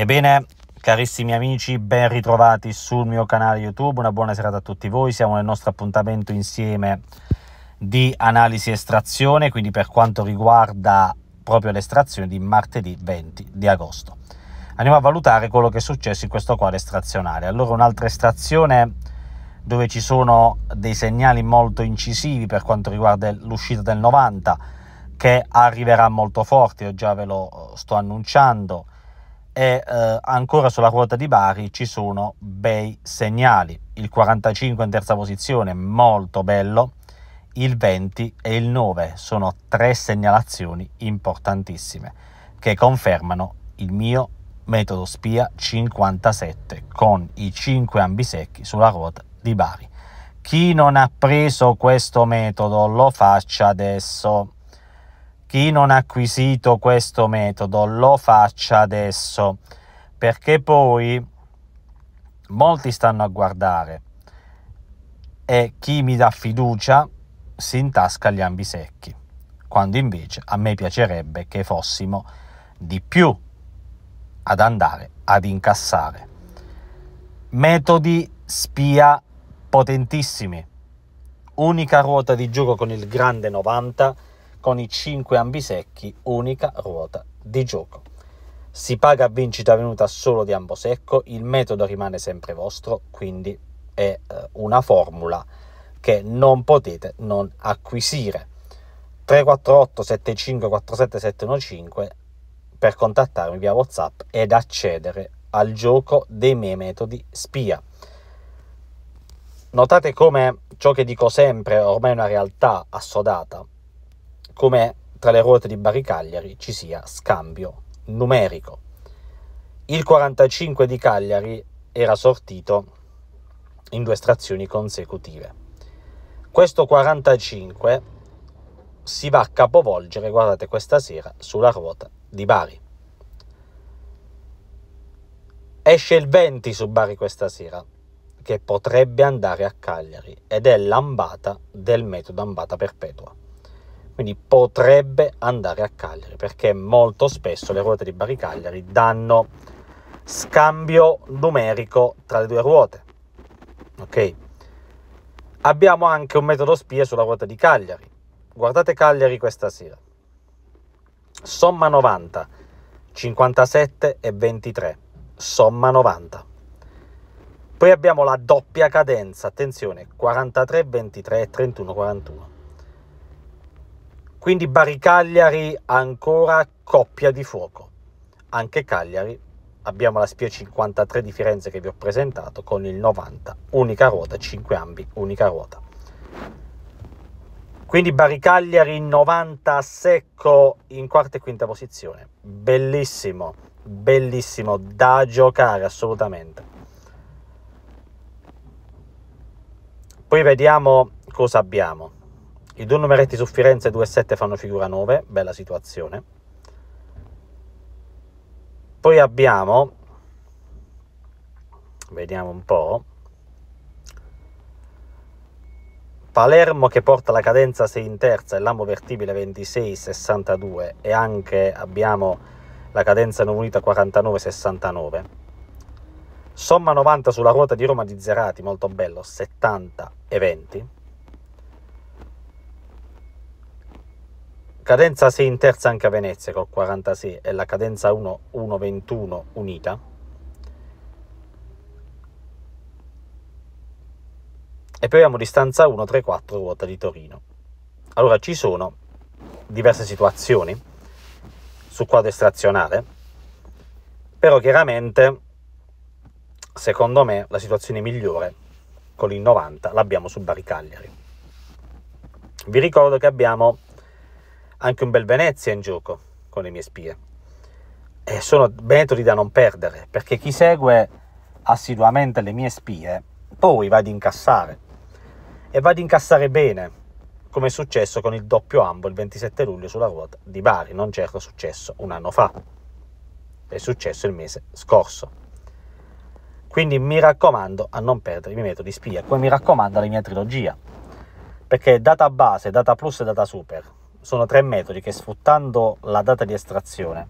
Ebbene, carissimi amici, ben ritrovati sul mio canale YouTube, una buona serata a tutti voi, siamo nel nostro appuntamento insieme di analisi estrazione, quindi per quanto riguarda proprio l'estrazione di martedì 20 di agosto. Andiamo a valutare quello che è successo in questo quadro estrazionale. Allora un'altra estrazione dove ci sono dei segnali molto incisivi per quanto riguarda l'uscita del 90 che arriverà molto forte, io già ve lo eh, sto annunciando e eh, ancora sulla ruota di Bari ci sono bei segnali. Il 45 in terza posizione, molto bello, il 20 e il 9 sono tre segnalazioni importantissime che confermano il mio metodo spia 57 con i 5 ambisecchi sulla ruota di Bari. Chi non ha preso questo metodo lo faccia adesso chi non ha acquisito questo metodo lo faccia adesso perché poi molti stanno a guardare e chi mi dà fiducia si intasca gli ambi secchi quando invece a me piacerebbe che fossimo di più ad andare ad incassare metodi spia potentissimi unica ruota di gioco con il grande 90 con i 5 ambisecchi, unica ruota di gioco. Si paga a vincita venuta solo di ambosecco, il metodo rimane sempre vostro, quindi è eh, una formula che non potete non acquisire. 348 75 47 715 per contattarmi via WhatsApp ed accedere al gioco dei miei metodi spia. Notate come ciò che dico sempre ormai è una realtà assodata, come tra le ruote di Bari-Cagliari ci sia scambio numerico. Il 45 di Cagliari era sortito in due estrazioni consecutive. Questo 45 si va a capovolgere, guardate, questa sera sulla ruota di Bari. Esce il 20 su Bari questa sera, che potrebbe andare a Cagliari, ed è l'ambata del metodo ambata perpetua quindi potrebbe andare a Cagliari perché molto spesso le ruote di Bari Cagliari danno scambio numerico tra le due ruote. Ok? Abbiamo anche un metodo spia sulla ruota di Cagliari. Guardate Cagliari questa sera. Somma 90, 57 e 23. Somma 90. Poi abbiamo la doppia cadenza, attenzione, 43, 23 e 31, 41. Quindi Bari Cagliari ancora coppia di fuoco. Anche Cagliari abbiamo la spia 53 di Firenze che vi ho presentato con il 90, unica ruota, 5 ambi, unica ruota. Quindi Bari Cagliari 90 a secco in quarta e quinta posizione. Bellissimo, bellissimo, da giocare assolutamente. Poi vediamo cosa abbiamo. I due numeretti su Firenze 2 e 7 fanno figura 9, bella situazione. Poi abbiamo, vediamo un po', Palermo che porta la cadenza 6 in terza e l'ambo vertibile 26,62 e anche abbiamo la cadenza non unita 49,69. Somma 90 sulla ruota di Roma di Zerati, molto bello, 70 e 20. cadenza 6 in terza anche a Venezia col 46 e la cadenza 1 1 21 unita e poi abbiamo distanza 1-3-4 ruota di Torino allora ci sono diverse situazioni su quadro estrazionale però chiaramente secondo me la situazione migliore con il 90 l'abbiamo su Baricagliari vi ricordo che abbiamo anche un bel Venezia in gioco con le mie spie. E sono metodi da non perdere, perché chi segue assiduamente le mie spie poi va ad incassare. E va ad incassare bene, come è successo con il doppio ambo il 27 luglio sulla ruota di Bari, non certo successo un anno fa, è successo il mese scorso. Quindi mi raccomando a non perdere i miei metodi spia, come mi raccomando la mia trilogia, perché data base, data plus e data super sono tre metodi che sfruttando la data di estrazione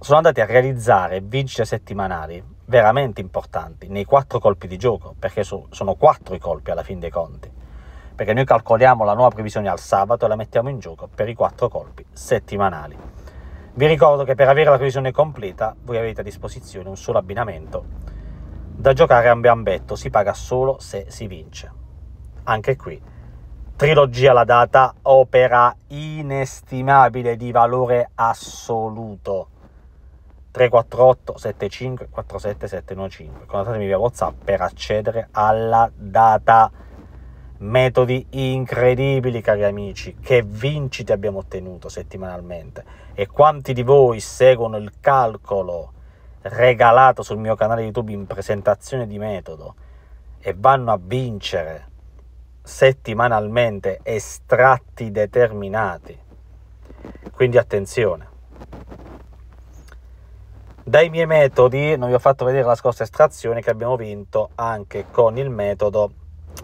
sono andati a realizzare vincite settimanali veramente importanti nei quattro colpi di gioco, perché so, sono quattro i colpi alla fin dei conti, perché noi calcoliamo la nuova previsione al sabato e la mettiamo in gioco per i quattro colpi settimanali. Vi ricordo che per avere la previsione completa voi avete a disposizione un solo abbinamento da giocare a un gambetto, si paga solo se si vince. Anche qui trilogia la data, opera inestimabile di valore assoluto. 348 75 47 715. Contattatemi via WhatsApp per accedere alla data. Metodi incredibili, cari amici, che vincite abbiamo ottenuto settimanalmente. E quanti di voi seguono il calcolo regalato sul mio canale YouTube in presentazione di metodo e vanno a vincere settimanalmente estratti determinati. Quindi attenzione. Dai miei metodi, non vi ho fatto vedere la scorsa estrazione che abbiamo vinto anche con il metodo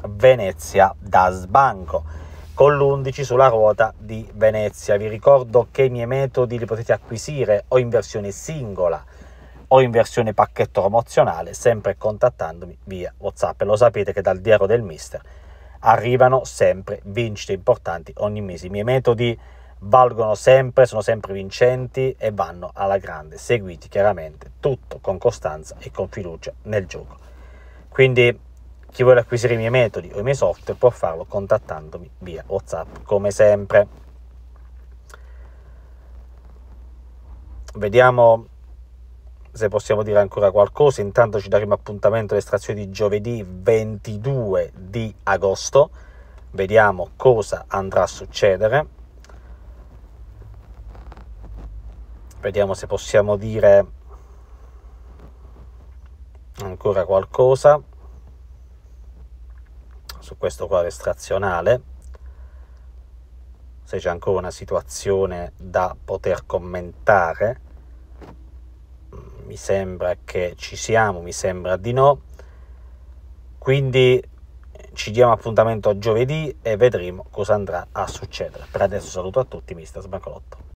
Venezia da sbanco con l'11 sulla ruota di Venezia. Vi ricordo che i miei metodi li potete acquisire o in versione singola o in versione pacchetto promozionale, sempre contattandomi via WhatsApp. Lo sapete che dal diario del mister arrivano sempre vincite importanti ogni mese. I miei metodi valgono sempre, sono sempre vincenti e vanno alla grande, seguiti chiaramente tutto con costanza e con fiducia nel gioco. Quindi chi vuole acquisire i miei metodi o i miei software può farlo contattandomi via WhatsApp come sempre. Vediamo se possiamo dire ancora qualcosa, intanto ci daremo appuntamento all'estrazione di giovedì 22 di agosto, vediamo cosa andrà a succedere, vediamo se possiamo dire ancora qualcosa su questo quadro estrazionale, se c'è ancora una situazione da poter commentare mi sembra che ci siamo, mi sembra di no. Quindi ci diamo appuntamento a giovedì e vedremo cosa andrà a succedere. Per adesso saluto a tutti, mister Sbacolotto.